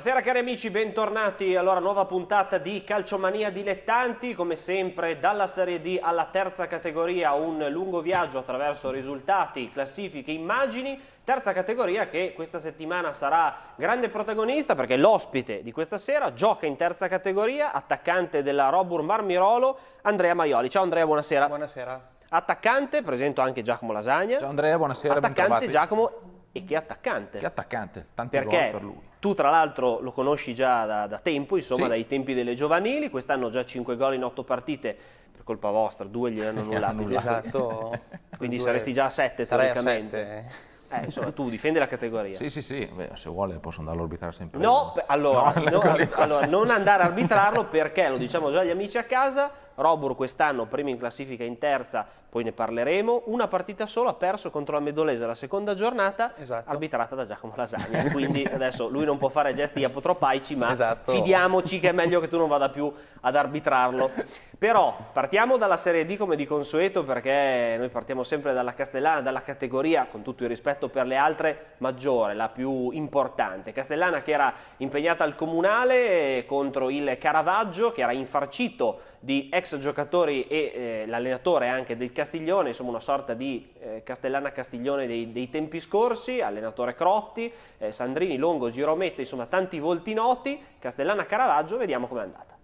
Buonasera cari amici, bentornati. Allora, nuova puntata di Calciomania Dilettanti, come sempre dalla Serie D alla terza categoria, un lungo viaggio attraverso risultati, classifiche, immagini. Terza categoria che questa settimana sarà grande protagonista perché l'ospite di questa sera gioca in terza categoria, attaccante della Robur Marmirolo, Andrea Maioli. Ciao Andrea, buonasera. Buonasera. Attaccante, presento anche Giacomo Lasagna. Ciao Andrea, buonasera. Attaccante Giacomo e che attaccante. Che attaccante, tanti Perché per lui. Tu tra l'altro lo conosci già da, da tempo, insomma sì. dai tempi delle giovanili, quest'anno già 5 gol in 8 partite, per colpa vostra, due gli hanno annullati. esatto. Quindi due, saresti già a 7 teoricamente. Eh, insomma, tu difendi la categoria. Sì, sì, sì, Beh, se vuole posso andare a arbitrare sempre. No, io. allora, no, no, allora non andare a arbitrarlo perché, lo diciamo già agli amici a casa, Robur quest'anno primo in classifica in terza poi ne parleremo. Una partita sola ha perso contro la Medolese la seconda giornata, esatto. arbitrata da Giacomo Lasagna. Quindi adesso lui non può fare gesti apotropaici, ma esatto. fidiamoci che è meglio che tu non vada più ad arbitrarlo. Però partiamo dalla Serie D come di consueto, perché noi partiamo sempre dalla Castellana, dalla categoria, con tutto il rispetto per le altre, maggiore, la più importante. Castellana che era impegnata al comunale contro il Caravaggio, che era infarcito di ex giocatori e eh, l'allenatore anche del Castiglione, insomma una sorta di eh, Castellana Castiglione dei, dei, tempi scorsi, allenatore Crotti, eh, Sandrini, Longo, Girometta, insomma tanti volti noti, Castellana Caravaggio, vediamo com'è andata.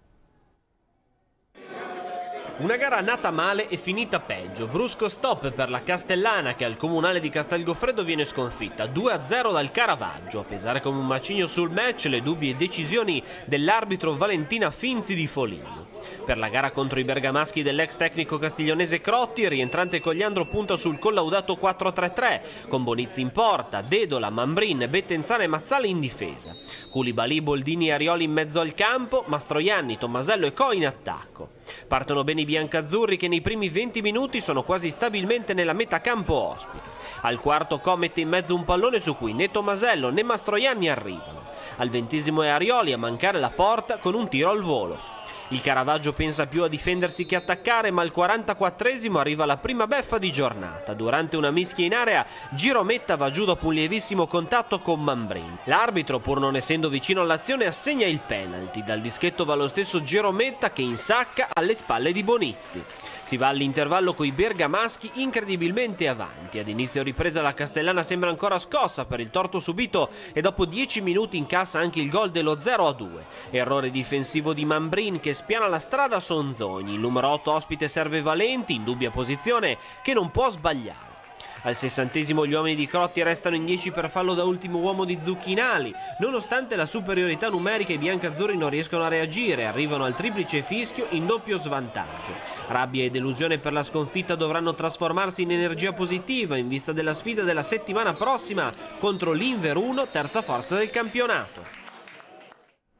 Una gara nata male e finita peggio. Brusco stop per la Castellana che al comunale di Castelgoffredo viene sconfitta. 2-0 dal Caravaggio. A pesare come un macigno sul match le dubbie decisioni dell'arbitro Valentina Finzi di Foligno. Per la gara contro i bergamaschi dell'ex tecnico castiglionese Crotti, rientrante Cogliandro punta sul collaudato 4-3-3, con Bonizzi in porta, Dedola, Mambrin, Bettenzana e Mazzale in difesa. Culibali, Boldini e Arioli in mezzo al campo, Mastroianni, Tommasello e Co in attacco. Partono bene i biancazzurri che nei primi 20 minuti sono quasi stabilmente nella metà campo ospite. Al quarto Co mette in mezzo un pallone su cui né Tomasello né Mastroianni arrivano. Al ventesimo è Arioli a mancare la porta con un tiro al volo. Il Caravaggio pensa più a difendersi che attaccare, ma al 44esimo arriva la prima beffa di giornata. Durante una mischia in area, Girometta va giù dopo un lievissimo contatto con Mambrini. L'arbitro, pur non essendo vicino all'azione, assegna il penalty. Dal dischetto va lo stesso Girometta che insacca alle spalle di Bonizzi. Si va all'intervallo coi bergamaschi incredibilmente avanti. Ad inizio ripresa la Castellana sembra ancora scossa per il torto subito e dopo 10 minuti incassa anche il gol dello 0-2. Errore difensivo di Mambrin che spiana la strada a Sonzogni. Il numero 8 ospite serve Valenti in dubbia posizione che non può sbagliare. Al sessantesimo gli uomini di Crotti restano in 10 per fallo da ultimo uomo di Zucchinali. Nonostante la superiorità numerica i biancazzurri non riescono a reagire, arrivano al triplice fischio in doppio svantaggio. Rabbia e delusione per la sconfitta dovranno trasformarsi in energia positiva in vista della sfida della settimana prossima contro l'Inver 1, terza forza del campionato.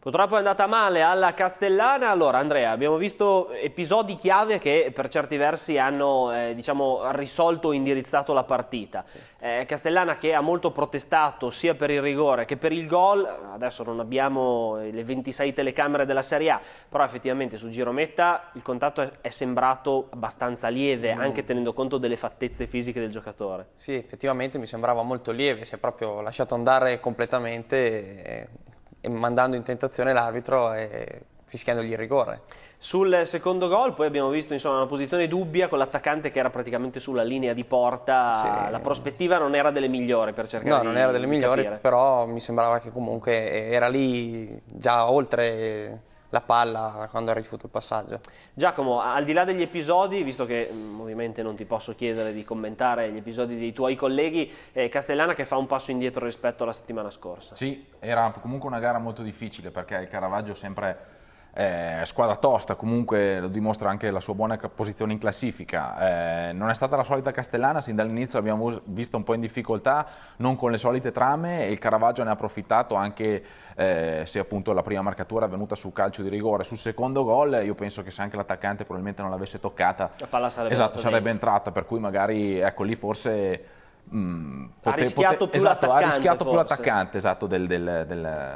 Purtroppo è andata male alla Castellana. Allora, Andrea, abbiamo visto episodi chiave che per certi versi hanno eh, diciamo, risolto o indirizzato la partita. Eh, Castellana che ha molto protestato sia per il rigore che per il gol. Adesso non abbiamo le 26 telecamere della Serie A, però effettivamente su Girometta il contatto è, sembrato abbastanza lieve, mm. anche tenendo conto delle fattezze fisiche del giocatore. Sì, effettivamente mi sembrava molto lieve, si è proprio lasciato andare completamente. E mandando in tentazione l'arbitro e fischiandogli il rigore. Sul secondo gol poi abbiamo visto insomma, una posizione dubbia con l'attaccante che era praticamente sulla linea di porta, sì. la prospettiva non era delle migliori per cercare no, di No, non era delle migliori, capire. però mi sembrava che comunque era lì già oltre la palla quando ha ricevuto il passaggio. Giacomo, al di là degli episodi, visto che mm, ovviamente non ti posso chiedere di commentare gli episodi dei tuoi colleghi, eh, Castellana che fa un passo indietro rispetto alla settimana scorsa. Sì, era comunque una gara molto difficile perché il Caravaggio sempre eh, squadra tosta, comunque lo dimostra anche la sua buona posizione in classifica. Eh, non è stata la solita Castellana, sin dall'inizio l'abbiamo visto un po' in difficoltà, non con le solite trame e il Caravaggio ne ha approfittato anche eh, se appunto la prima marcatura è venuta sul calcio di rigore. Sul secondo gol io penso che se anche l'attaccante probabilmente non l'avesse toccata, la palla sarebbe, esatto, sarebbe entrata, per cui magari ecco lì forse... Mh, mm, ha, pote, rischiato pote, esatto, ha rischiato più l'attaccante esatto, del, del, del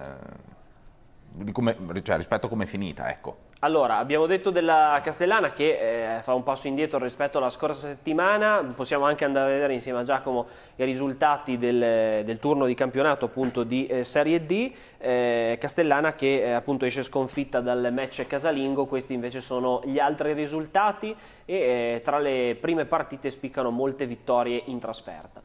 come, cioè, rispetto a come è finita, ecco. Allora, abbiamo detto della Castellana che eh, fa un passo indietro rispetto alla scorsa settimana, possiamo anche andare a vedere insieme a Giacomo i risultati del, del turno di campionato appunto di eh, Serie D, eh, Castellana che eh, appunto esce sconfitta dal match casalingo, questi invece sono gli altri risultati e eh, tra le prime partite spiccano molte vittorie in trasferta.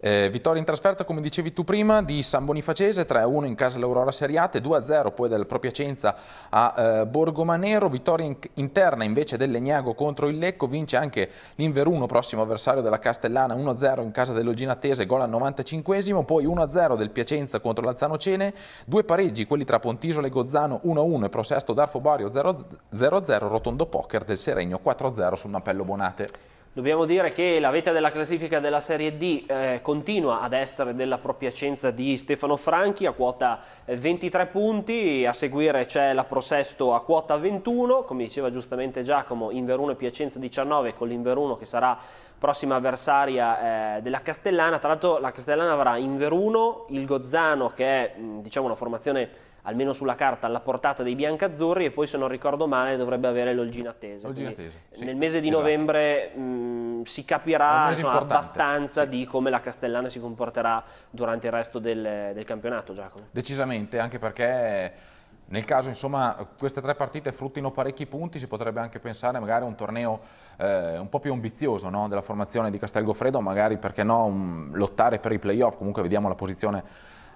Eh, vittoria in trasferta, come dicevi tu prima, di San Bonifacese, 3-1 in casa dell'Aurora Seriate, 2-0 poi del Pro Piacenza a eh, Borgomanero, vittoria in interna invece del Legnago contro il Lecco, vince anche l'Inveruno, prossimo avversario della Castellana, 1-0 in casa dell'Oginatese, gol al 95esimo, poi 1-0 del Piacenza contro l'Alzano Cene, due pareggi, quelli tra Pontisola e Gozzano 1-1 e Prosesto d'Arfo Bario 0-0, Rotondo Poker del Seregno 4-0 sul Mappello Bonate. Dobbiamo dire che la vetta della classifica della Serie D eh, continua ad essere della propiacenza di Stefano Franchi a quota 23 eh, punti, a seguire c'è la Pro Sesto a quota 21, come diceva giustamente Giacomo, Inveruno e Piacenza 19 con l'Inveruno che sarà prossima avversaria eh, della Castellana, tra l'altro la Castellana avrà Inveruno, il Gozzano che è diciamo, una formazione almeno sulla carta, alla portata dei biancazzurri e poi, se non ricordo male, dovrebbe avere l'Olginatese. L'Olginatese sì, nel mese di esatto. novembre mh, si capirà insomma, abbastanza sì. di come la Castellana si comporterà durante il resto del, del campionato, Giacomo. Decisamente, anche perché... Nel caso insomma, queste tre partite fruttino parecchi punti, si potrebbe anche pensare magari a un torneo eh, un po' più ambizioso no? della formazione di Castelgoffredo, magari perché no un, lottare per i playoff, comunque vediamo la posizione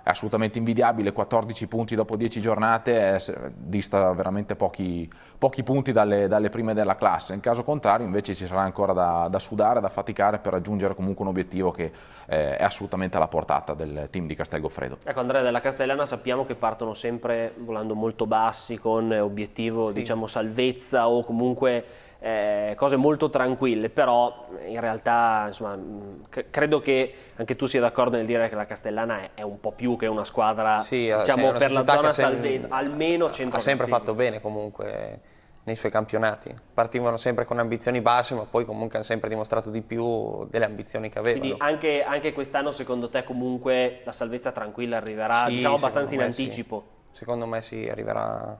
è assolutamente invidiabile, 14 punti dopo 10 giornate eh, dista veramente pochi, pochi punti dalle, dalle, prime della classe, in caso contrario invece ci sarà ancora da, da sudare, da faticare per raggiungere comunque un obiettivo che eh, è assolutamente alla portata del team di Castelgoffredo. Ecco Andrea, della Castellana sappiamo che partono sempre volando molto bassi con obiettivo sì. diciamo salvezza o comunque eh, cose molto tranquille, però in realtà insomma, mm, cre credo che anche tu sia d'accordo nel dire che la Castellana è, è, un po' più che una squadra sì, eh, diciamo, una per la zona salvezza, almeno centro. Ha sempre fatto bene comunque nei suoi campionati. Partivano sempre con ambizioni basse, ma poi comunque hanno sempre dimostrato di più delle ambizioni che avevano. Quindi anche, anche quest'anno, secondo te, comunque la salvezza tranquilla arriverà, sì, diciamo, abbastanza in anticipo? Sì. Secondo me sì, arriverà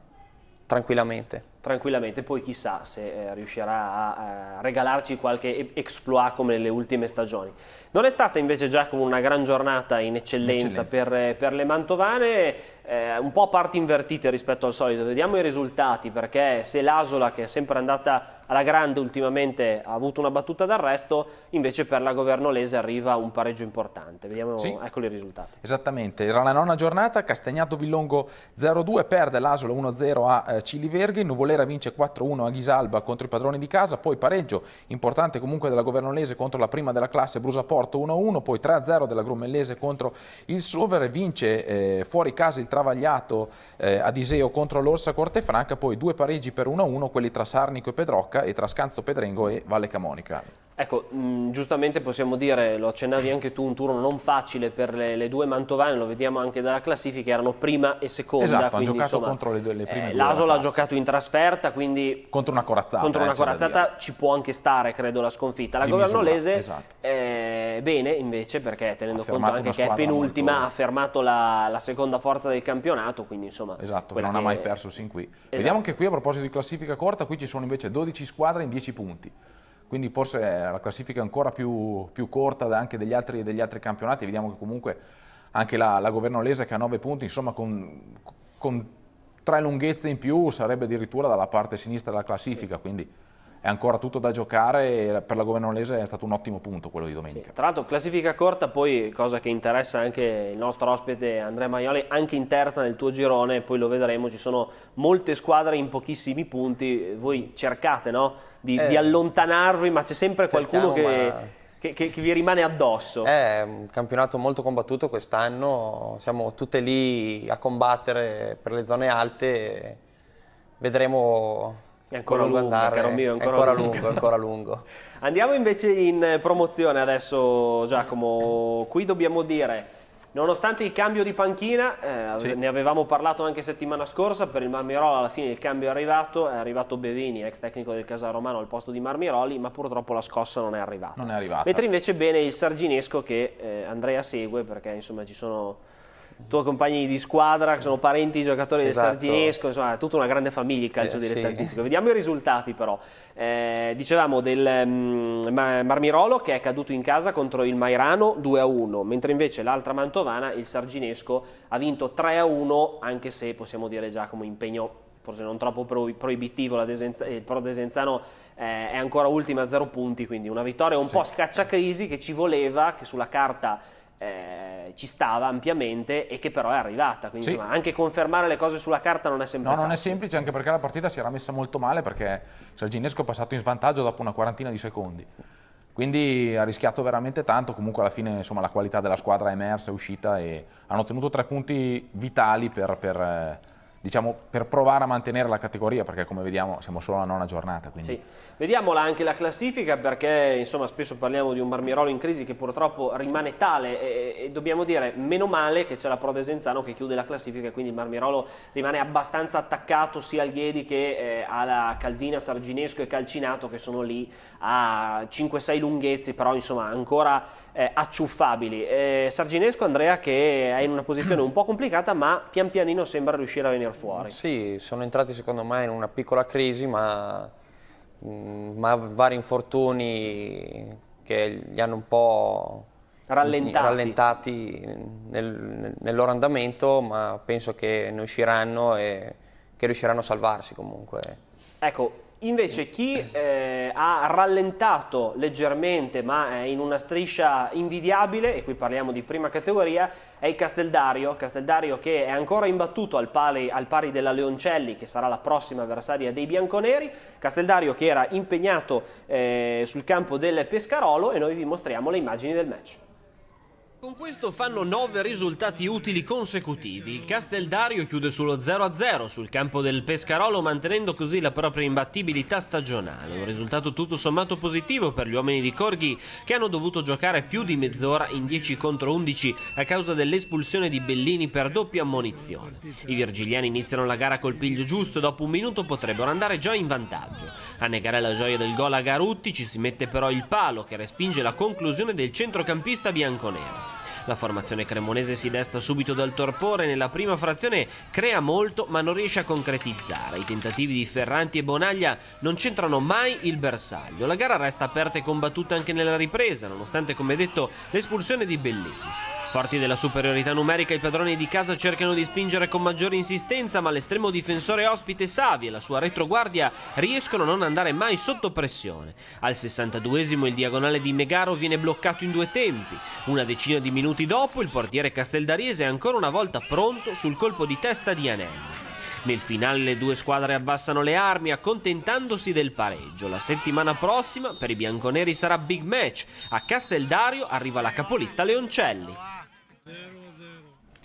tranquillamente tranquillamente, poi chissà se eh, riuscirà a eh, regalarci qualche exploit come nelle ultime stagioni. Non è stata invece Giacomo una gran giornata in eccellenza, eccellenza. Per, eh, per, le Mantovane, eh, un po' a parti invertite rispetto al solito, vediamo i risultati perché se l'Asola che è sempre andata alla grande ultimamente ha avuto una battuta d'arresto, invece per la Governolese arriva un pareggio importante, vediamo, sì. eccoli i risultati. Esattamente, era la nona giornata, Castagnato Villongo 0-2, perde l'Asola 1-0 a Cili eh, Ciliverghi, Nuvolese Valera vince 4-1 a Ghisalba contro i padroni di casa, poi pareggio importante comunque della Governolese contro la prima della classe Brusaporto 1-1, poi 3-0 della Grumellese contro il Solver, vince eh, fuori casa il Travagliato eh, ad Iseo contro l'Orsa Corte Franca, poi due pareggi per 1-1, quelli tra Sarnico e Pedrocca e tra Scanzo Pedrengo e Valle Camonica. Ecco, mh, mm, giustamente possiamo dire, lo accennavi anche tu, un turno non facile per le, le, due Mantovane, lo vediamo anche dalla classifica, erano prima e seconda. Esatto, quindi, giocato insomma, contro le, due, le prime eh, due. L'Asola ha giocato in trasferta, quindi... Contro una corazzata. Contro una eh, corazzata ci può anche stare, credo, la sconfitta. La Governolese, esatto. eh, bene invece, perché tenendo conto anche che è penultima, molto... ha fermato la, la, seconda forza del campionato, quindi insomma... Esatto, non che... ha mai perso sin qui. Esatto. Vediamo anche qui, a proposito di classifica corta, qui ci sono invece 12 squadre in 10 punti quindi forse la classifica è ancora più, più corta anche degli altri, degli altri, campionati, vediamo che comunque anche la, la Governolese che ha 9 punti, insomma con, con tre lunghezze in più sarebbe addirittura dalla parte sinistra della classifica, sì. quindi è ancora tutto da giocare e per la Governorese è stato un ottimo punto quello di domenica. Sì, tra l'altro classifica corta, poi cosa che interessa anche il nostro ospite Andrea Maioli, anche in terza nel tuo girone, poi lo vedremo, ci sono molte squadre in pochissimi punti, voi cercate no? di, eh, di, allontanarvi ma c'è sempre qualcuno che... Ma... Che, che, che, vi rimane addosso? È un campionato molto combattuto quest'anno, siamo tutte lì a combattere per le zone alte, vedremo è ancora lungo, andare, caro mio, ancora, ancora lungo. lungo, ancora lungo. Andiamo invece in promozione adesso Giacomo, qui dobbiamo dire Nonostante il cambio di panchina, eh, sì. ne avevamo parlato anche settimana scorsa, per il Marmirola alla fine il cambio è arrivato, è arrivato Bevini, ex tecnico del Casal Romano al posto di Marmiroli, ma purtroppo la scossa non è arrivata. Non è arrivata. Mentre invece bene il Sarginesco che eh, Andrea segue perché insomma ci sono tuoi compagni di squadra, che sono parenti giocatori esatto. del Sarginesco, insomma, è tutta una grande famiglia il calcio eh, dilettantistico. Sì. Vediamo i risultati però. Eh, dicevamo del um, Marmirolo che è caduto in casa contro il Mairano 2-1, mentre invece l'altra Mantovana, il Sarginesco, ha vinto 3-1, anche se possiamo dire già come impegno forse non troppo pro proibitivo, la Desenza, il Pro Desenzano eh, è ancora ultima a zero punti, quindi una vittoria un sì. po' scacciacrisi che ci voleva, che sulla carta eh, ci stava ampiamente e che però è arrivata. Quindi sì. insomma, anche confermare le cose sulla carta non è semplice. No, non è semplice anche perché la partita si era messa molto male perché Salginesco è passato in svantaggio dopo una quarantina di secondi. Quindi ha rischiato veramente tanto, comunque alla fine insomma, la qualità della squadra è emersa, è uscita e hanno ottenuto tre punti vitali per, per eh, diciamo, per provare a mantenere la categoria, perché come vediamo siamo solo alla nona giornata. Quindi. Sì. Vediamola anche la classifica, perché insomma, spesso parliamo di un Marmirolo in crisi che purtroppo rimane tale e, e dobbiamo dire meno male che c'è la Pro Desenzano che chiude la classifica, e quindi il Marmirolo rimane abbastanza attaccato sia al Ghedi che eh, alla Calvina, Sarginesco e Calcinato che sono lì a 5-6 lunghezze, però insomma ancora eh, acciuffabili. Eh, Sarginesco, Andrea, che è in una posizione un po' complicata, ma pian pianino sembra riuscire a venire fuori. Sì, sono entrati secondo me in una piccola crisi, ma, mm, ma vari infortuni che li hanno un po' rallentati, rallentati nel, nel loro andamento, ma penso che ne usciranno e che riusciranno a salvarsi comunque. Ecco, Invece chi eh, ha rallentato leggermente ma eh, in una striscia invidiabile, e qui parliamo di prima categoria, è il Casteldario, Casteldario che è ancora imbattuto al pari, al pari della Leoncelli che sarà la prossima avversaria dei bianconeri, Casteldario che era impegnato eh, sul campo del Pescarolo e noi vi mostriamo le immagini del match. Con questo fanno 9 risultati utili consecutivi. Il Casteldario chiude sullo 0-0 sul campo del Pescarolo mantenendo così la propria imbattibilità stagionale. Un risultato tutto sommato positivo per gli uomini di Corghi che hanno dovuto giocare più di mezz'ora in 10 contro 11 a causa dell'espulsione di Bellini per doppia ammonizione. I virgiliani iniziano la gara col piglio giusto e dopo un minuto potrebbero andare già in vantaggio. A negare la gioia del gol a Garutti ci si mette però il palo che respinge la conclusione del centrocampista bianconero. La formazione cremonese si desta subito dal torpore nella prima frazione, crea molto ma non riesce a concretizzare. I tentativi di Ferranti e Bonaglia non centrano mai il bersaglio. La gara resta aperta e combattuta anche nella ripresa, nonostante come detto l'espulsione di Bellini. Forti della superiorità numerica, i padroni di casa cercano di spingere con maggiore insistenza, ma l'estremo difensore ospite Savi e la sua retroguardia riescono a non andare mai sotto pressione. Al 62esimo il diagonale di Megaro viene bloccato in due tempi. Una decina di minuti dopo il portiere casteldariese è ancora una volta pronto sul colpo di testa di Anelli. Nel finale le due squadre abbassano le armi accontentandosi del pareggio. La settimana prossima per i bianconeri sarà big match. A Casteldario arriva la capolista Leoncelli.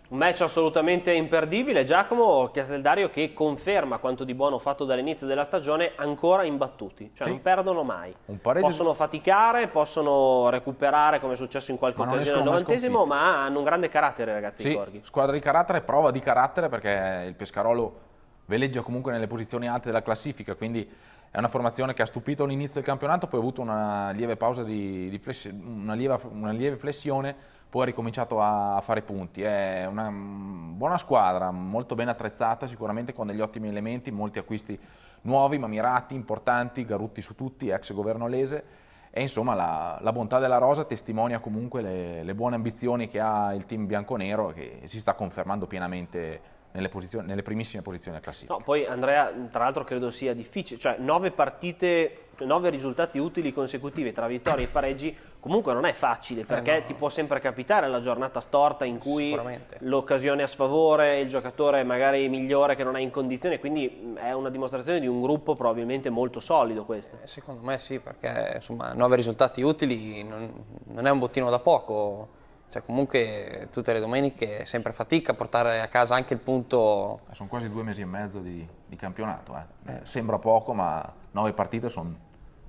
Un match assolutamente imperdibile, Giacomo Casteldario che conferma quanto di buono fatto dall'inizio della stagione ancora imbattuti, cioè sì. non perdono mai, pareggio... possono faticare, possono recuperare come è successo in qualche ma occasione al novantesimo, ma hanno un grande carattere ragazzi sì, squadra di carattere, prova di carattere perché il Pescarolo veleggia comunque nelle posizioni alte della classifica, quindi è una formazione che ha stupito all'inizio del campionato, poi ha avuto una lieve pausa di, di flessi... una, una lieve flessione poi ha ricominciato a fare punti. È una mm, buona squadra, molto ben attrezzata, sicuramente con degli ottimi elementi, molti acquisti nuovi ma mirati, importanti, Garutti su tutti, ex governo lese. E insomma la, la bontà della rosa testimonia comunque le, le, buone ambizioni che ha il team bianconero che si sta confermando pienamente nelle, nelle primissime posizioni della classifica. No, poi Andrea, tra l'altro credo sia difficile, cioè nove partite, nove risultati utili consecutivi tra vittorie e pareggi comunque non è facile eh, perché eh no. ti può sempre capitare la giornata storta in cui l'occasione a sfavore, il giocatore magari migliore che non è in condizione, quindi mm, è una dimostrazione di un gruppo probabilmente molto solido questo. Eh, secondo me sì, perché insomma nove risultati utili non, non è un bottino da poco, cioè comunque tutte le domeniche è sempre fatica portare a casa anche il punto... Eh, sono quasi due mesi e mezzo di, di campionato, eh. sembra poco ma nove partite sono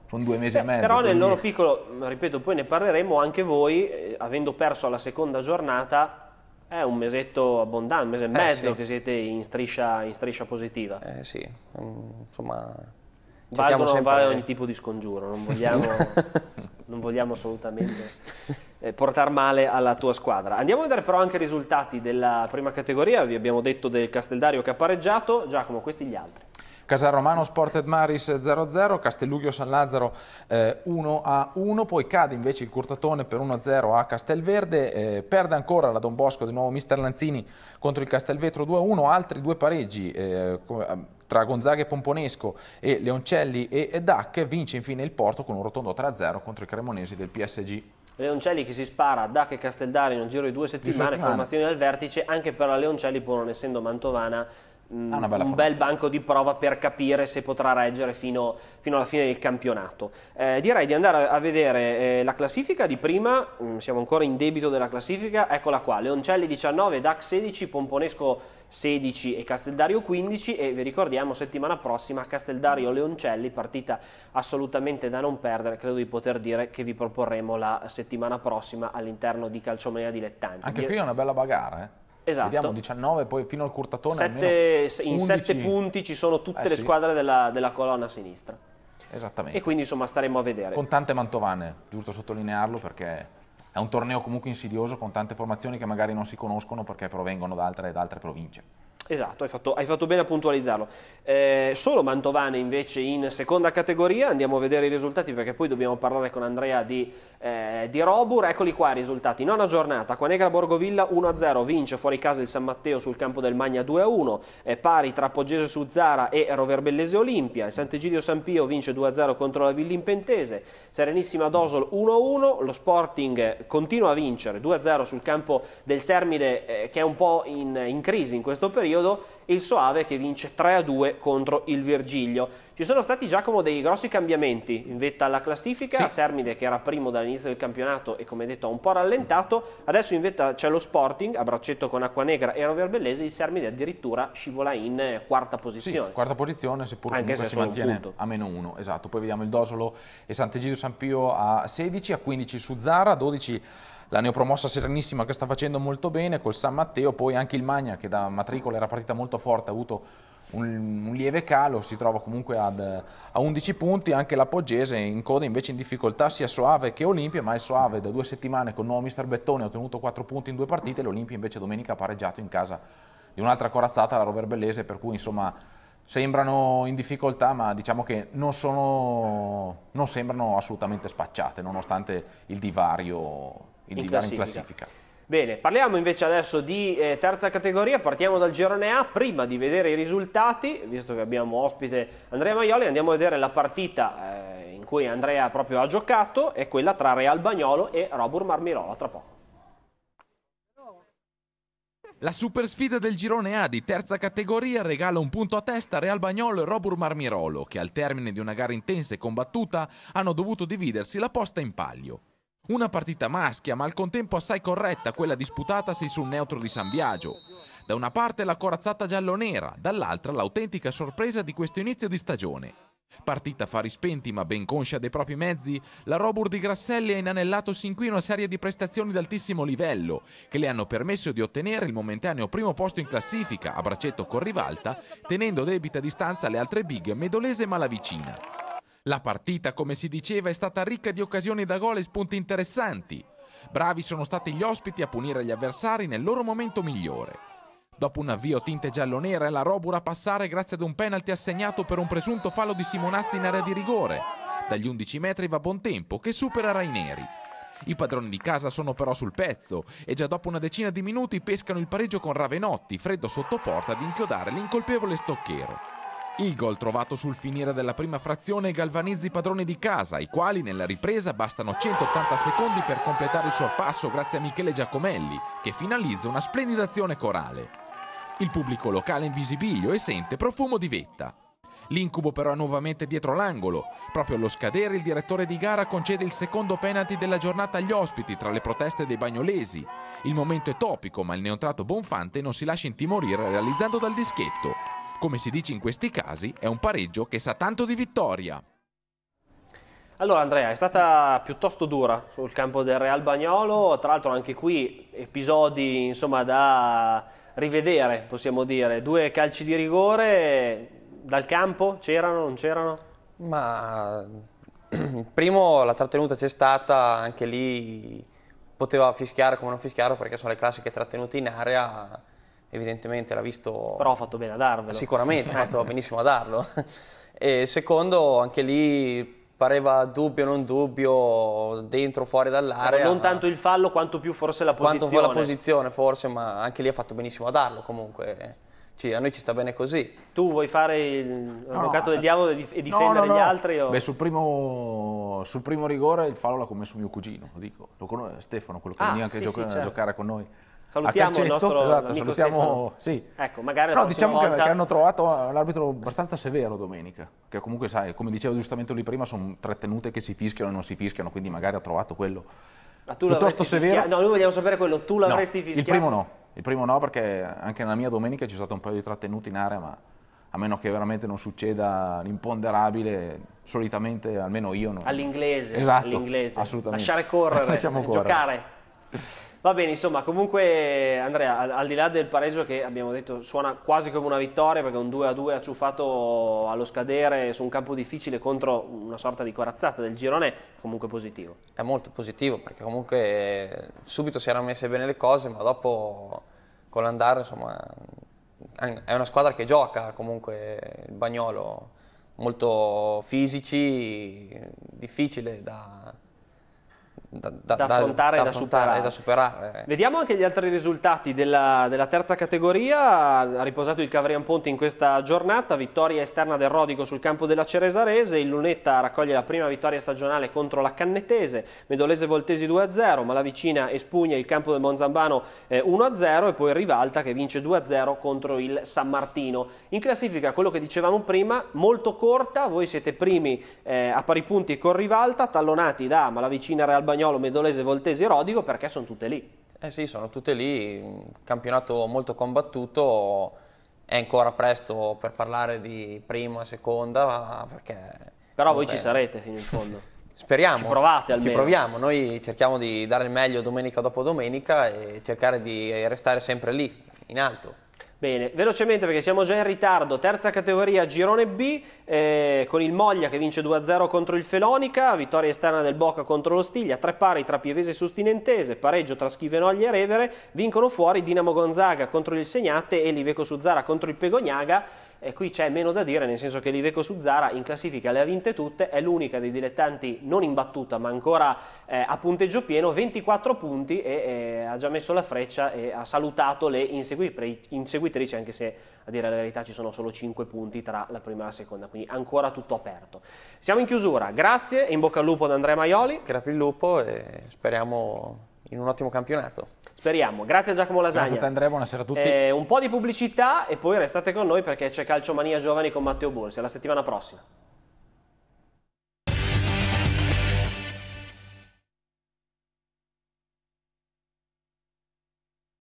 sono due mesi Beh, e mezzo. Però quindi... nel loro piccolo, ripeto, poi ne parleremo anche voi, eh, avendo perso alla seconda giornata, è un mesetto abbondante, un mese e eh, mezzo sì. che siete in striscia, in striscia, positiva. Eh sì, mm, insomma... Valgono, sempre... Vale ogni eh. tipo di scongiuro, non vogliamo, non vogliamo assolutamente eh, portare male alla tua squadra. Andiamo a vedere però anche i risultati della prima categoria, vi abbiamo detto del Casteldario che ha pareggiato, Giacomo, questi gli altri. Casarromano Sport Ed Maris 0-0, Castellughio San Lazzaro 1-1, eh, poi cade invece il Curtatone per 1-0 a Castelverde, eh, perde ancora la Don Bosco di nuovo Mister Lanzini contro il Castelvetro 2-1, altri due pareggi eh, tra Gonzaga e Pomponesco e Leoncelli e Dac, vince infine il Porto con un rotondo 3-0 contro i cremonesi del PSG. Leoncelli che si spara a Dac e Casteldari in un giro di due settimane, due settimane. formazione al vertice anche per la Leoncelli pur non essendo Mantovana Mm, un formazione. bel banco di prova per capire se potrà reggere fino, fino alla fine del campionato. Eh, direi di andare a vedere eh, la classifica di prima, mm, siamo ancora in debito della classifica, eccola qua, Leoncelli 19, DAC 16, Pomponesco 16 e Casteldario 15 e vi ricordiamo settimana prossima Casteldario Leoncelli, partita assolutamente da non perdere, credo di poter dire che vi proporremo la settimana prossima all'interno di Calciomania Dilettante. Anche qui è una bella bagara, eh? Esatto. Vediamo 19, poi fino al curtatone sette, In 7 punti ci sono tutte eh, le sì. squadre della, della colonna sinistra. Esattamente. E quindi insomma staremo a vedere. Con tante mantovane, giusto sottolinearlo perché è un torneo comunque insidioso con tante formazioni che magari non si conoscono perché provengono da altre, da altre province. Esatto, hai fatto, hai fatto, bene a puntualizzarlo. Eh, solo Mantovane invece in seconda categoria, andiamo a vedere i risultati perché poi dobbiamo parlare con Andrea di, eh, di Robur. Eccoli qua i risultati. Nona giornata, Quanegra Borgovilla 1-0, vince fuori casa il San Matteo sul campo del Magna 2-1, eh, pari tra Poggese su Zara e Roverbellese Olimpia, il Sant'Egidio San Pio vince 2-0 contro la Villa Impentese, Serenissima Dosol 1-1, lo Sporting continua a vincere 2-0 sul campo del Sermide eh, che è un po' in, in crisi in questo periodo periodo e il Soave che vince 3-2 a contro il Virgilio. Ci sono stati Giacomo dei grossi cambiamenti in vetta alla classifica, sì. Sermide che era primo dall'inizio del campionato e come detto ha un po' rallentato, adesso in vetta c'è lo Sporting a braccetto con Acquanegra e Roverbellese, il Sermide addirittura scivola in eh, quarta posizione. Sì, quarta posizione seppur Anche se si mantiene a meno 1, esatto. Poi vediamo il Dosolo e Sant'Egidio Sampio a 16, a 15 su Zara, a 12 la neopromossa Serenissima che sta facendo molto bene, col San Matteo, poi anche il Magna che da matricola era partita molto forte, ha avuto un, un lieve calo, si trova comunque ad, a 11 punti, anche la Poggese in coda invece in difficoltà sia Soave che Olimpia, ma il Soave da due settimane con il nuovo mister Bettone ha ottenuto 4 punti in due partite, l'Olimpia invece domenica ha pareggiato in casa di un'altra corazzata, la Rover Bellese, per cui insomma sembrano in difficoltà ma diciamo che non, sono, non, sembrano assolutamente spacciate nonostante il divario il in classifica. in classifica. Bene, parliamo invece adesso di eh, terza categoria, partiamo dal girone A, prima di vedere i risultati, visto che abbiamo ospite Andrea Maioli, andiamo a vedere la partita eh, in cui Andrea proprio ha giocato, è quella tra Real Bagnolo e Robur Marmirola, tra poco. La super sfida del girone A di terza categoria regala un punto a testa a Real Bagnolo e Robur Marmirolo, che al termine di una gara intensa e combattuta hanno dovuto dividersi la posta in palio. Una partita maschia, ma al contempo assai corretta, quella disputatasi sul neutro di San Biagio. Da una parte la corazzata giallo-nera, dall'altra l'autentica sorpresa di questo inizio di stagione. Partita a fari spenti ma ben conscia dei propri mezzi, la Robur di Grasselli ha inanellato sin qui una serie di prestazioni d'altissimo livello che le hanno permesso di ottenere il momentaneo primo posto in classifica a braccetto con Rivalta, tenendo debita distanza le altre big Medolese e Malavicina. La partita, come si diceva, è stata ricca di occasioni da gol e spunti interessanti. Bravi sono stati gli ospiti a punire gli avversari nel loro momento migliore. Dopo un avvio tinte giallo-nera è la Robura a passare grazie ad un penalty assegnato per un presunto fallo di Simonazzi in area di rigore. Dagli 11 metri va Bontempo che supera neri. I padroni di casa sono però sul pezzo e già dopo una decina di minuti pescano il pareggio con Ravenotti, freddo sottoporta ad inchiodare l'incolpevole Stocchero. Il gol trovato sul finire della prima frazione galvanizza i padroni di casa, i quali nella ripresa bastano 180 secondi per completare il sorpasso grazie a Michele Giacomelli, che finalizza una splendida azione corale. Il pubblico locale è in visibilio e sente profumo di vetta. L'incubo però è nuovamente dietro l'angolo. Proprio allo scadere il direttore di gara concede il secondo penalty della giornata agli ospiti tra le proteste dei bagnolesi. Il momento è topico, ma il neontrato Bonfante non si lascia intimorire realizzando dal dischetto. Come si dice in questi casi, è un pareggio che sa tanto di vittoria. Allora Andrea, è stata piuttosto dura sul campo del Real Bagnolo, tra l'altro anche qui episodi insomma, da rivedere, possiamo dire, due calci di rigore dal campo, c'erano, non c'erano? Ma primo la trattenuta c'è stata, anche lì poteva fischiare come non fischiare perché sono le classiche trattenute in area evidentemente l'ha visto... Però ha fatto bene a darvelo. Sicuramente, ha fatto benissimo a darlo. E secondo, anche lì pareva dubbio non dubbio dentro o fuori dall'area non tanto il fallo quanto più forse la posizione quanto la posizione forse ma anche lì ha fatto benissimo a darlo comunque cioè, a noi ci sta bene così tu vuoi fare l'avvocato no, del eh, diavolo e difendere no, no, gli altri? O... Beh, sul primo, sul primo, rigore il fallo l'ha commesso mio cugino lo dico. Lo conosco, Stefano quello che ah, veniva anche sì, a, gioca sì, certo. giocare con noi salutiamo il nostro esatto, salutiamo, sì. Ecco, magari Però diciamo volta... che, che, hanno trovato eh, l'arbitro abbastanza severo domenica, che comunque sai, come dicevo giustamente lì prima, sono tre tenute che si fischiano e non si fischiano, quindi magari ha trovato quello. Ma tu piuttosto severo. No, noi vogliamo sapere quello, tu l'avresti no, fischiato? Il primo no, il primo no perché anche nella mia domenica ci sono stato un paio di trattenuti in area, ma a meno che veramente non succeda l'imponderabile, solitamente almeno io non... All'inglese, esatto, all'inglese. Lasciare correre. Eh, giocare. Va bene, insomma, comunque Andrea, al, al, di là del pareggio che abbiamo detto suona quasi come una vittoria perché un 2-2 acciuffato allo scadere su un campo difficile contro una sorta di corazzata del girone, comunque positivo. È molto positivo perché comunque eh, subito si erano messe bene le cose, ma dopo con l'andare, insomma, è una squadra che gioca comunque il Bagnolo, molto fisici, difficile da da, da, da, affrontare, e, affrontare da superare. da superare. Eh. Vediamo anche gli altri risultati della, della terza categoria, ha riposato il Cavrian Ponte in questa giornata, vittoria esterna del Rodico sul campo della Ceresarese, il Lunetta raccoglie la prima vittoria stagionale contro la Cannetese, Medolese Voltesi 2-0, Malavicina espugna il campo del Monzambano 1-0 eh, e poi Rivalta che vince 2-0 contro il San Martino. In classifica quello che dicevamo prima, molto corta, voi siete primi eh, a pari punti con Rivalta, tallonati da Malavicina Real Bagnoli Romagnolo, Medolese, Voltesi, Rodico perché sono tutte lì. Eh sì, sono tutte lì, campionato molto combattuto, è ancora presto per parlare di prima, seconda, perché... Però voi ci sarete fino in fondo. Speriamo. Ci provate almeno. Ci proviamo, noi cerchiamo di dare il meglio domenica dopo domenica e cercare di restare sempre lì, in alto. Bene, velocemente perché siamo già in ritardo, terza categoria girone B eh, con il Moglia che vince 2-0 contro il Felonica, vittoria esterna del Boca contro lo Stiglia, tre pari tra Pievese e Sustinentese, pareggio tra Schivenogli e Revere, vincono fuori Dinamo Gonzaga contro il Segnate e Liveco Suzzara contro il Pegognaga e qui c'è meno da dire, nel senso che l'Iveco Suzzara in classifica le ha vinte tutte, è l'unica dei dilettanti non in battuta ma ancora eh, a punteggio pieno, 24 punti e eh, ha già messo la freccia e ha salutato le inseguitrici anche se a dire la verità ci sono solo 5 punti tra la prima e la seconda, quindi ancora tutto aperto. Siamo in chiusura, grazie e in bocca al lupo ad Andrea Maioli. Grazie il lupo e speriamo in un ottimo campionato. Speriamo. Grazie a Giacomo Lasagna. Grazie a te Andrea, buonasera a tutti. Eh, un po' di pubblicità e poi restate con noi perché c'è Calciomania Giovani con Matteo Borsi. Alla settimana prossima.